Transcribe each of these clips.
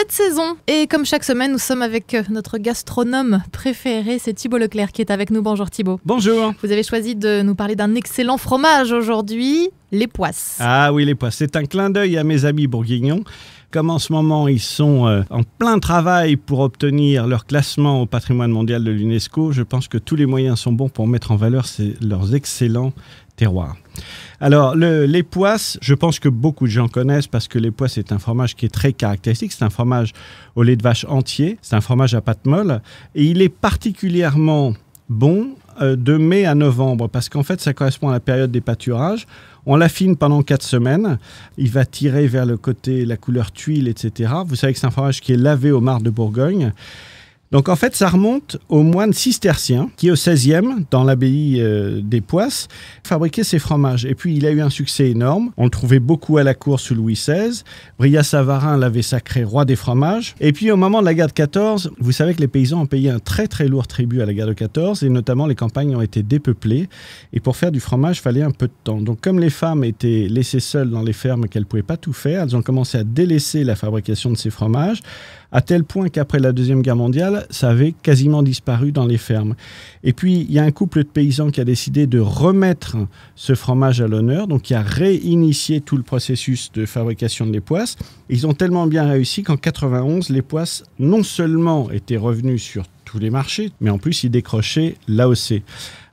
cette saison. Et comme chaque semaine, nous sommes avec euh, notre gastronome préféré, c'est Thibault Leclerc qui est avec nous. Bonjour Thibault. Bonjour. Vous avez choisi de nous parler d'un excellent fromage aujourd'hui les poisses. Ah oui, les poisses. C'est un clin d'œil à mes amis bourguignons. Comme en ce moment, ils sont euh, en plein travail pour obtenir leur classement au patrimoine mondial de l'UNESCO, je pense que tous les moyens sont bons pour mettre en valeur ces, leurs excellents terroirs. Alors, les poisses, je pense que beaucoup de gens connaissent parce que les poisses, c'est un fromage qui est très caractéristique. C'est un fromage au lait de vache entier, c'est un fromage à pâte molle et il est particulièrement bon euh, de mai à novembre, parce qu'en fait, ça correspond à la période des pâturages. On l'affine pendant quatre semaines. Il va tirer vers le côté la couleur tuile, etc. Vous savez que c'est un fromage qui est lavé au mar de Bourgogne. Donc en fait, ça remonte au moine Cistercien, qui, au 16 dans l'abbaye euh, des Poisses, fabriquait ses fromages. Et puis il a eu un succès énorme. On le trouvait beaucoup à la cour sous Louis XVI. Bria Savarin l'avait sacré roi des fromages. Et puis au moment de la guerre de 14, vous savez que les paysans ont payé un très très lourd tribut à la guerre de 14 et notamment les campagnes ont été dépeuplées. Et pour faire du fromage, fallait un peu de temps. Donc comme les femmes étaient laissées seules dans les fermes qu'elles ne pouvaient pas tout faire, elles ont commencé à délaisser la fabrication de ces fromages à tel point qu'après la Deuxième Guerre mondiale, ça avait quasiment disparu dans les fermes. Et puis, il y a un couple de paysans qui a décidé de remettre ce fromage à l'honneur, donc qui a réinitié tout le processus de fabrication de l'époisse. Ils ont tellement bien réussi qu'en 91, l'époisse non seulement étaient revenus sur tous les marchés, mais en plus, ils décrochaient l'AOC.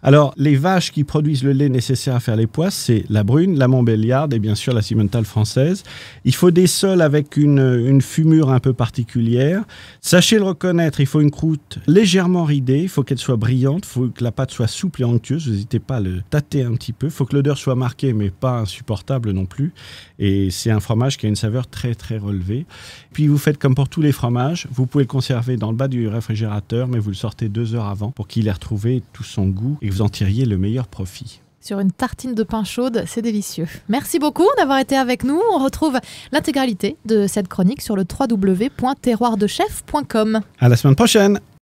Alors, les vaches qui produisent le lait nécessaire à faire les pois, c'est la brune, la montbéliarde et bien sûr la cimentale française. Il faut des sols avec une, une fumure un peu particulière. Sachez le reconnaître, il faut une croûte légèrement ridée, il faut qu'elle soit brillante, il faut que la pâte soit souple et onctueuse, n'hésitez pas à le tâter un petit peu. Il faut que l'odeur soit marquée, mais pas insupportable non plus. Et c'est un fromage qui a une saveur très très relevée. Puis vous faites comme pour tous les fromages, vous pouvez le conserver dans le bas du réfrigérateur, mais vous le sortez deux heures avant pour qu'il ait retrouvé tout son goût et vous en tiriez le meilleur profit sur une tartine de pain chaude, c'est délicieux. Merci beaucoup d'avoir été avec nous. On retrouve l'intégralité de cette chronique sur le www.terroirdechef.com. À la semaine prochaine.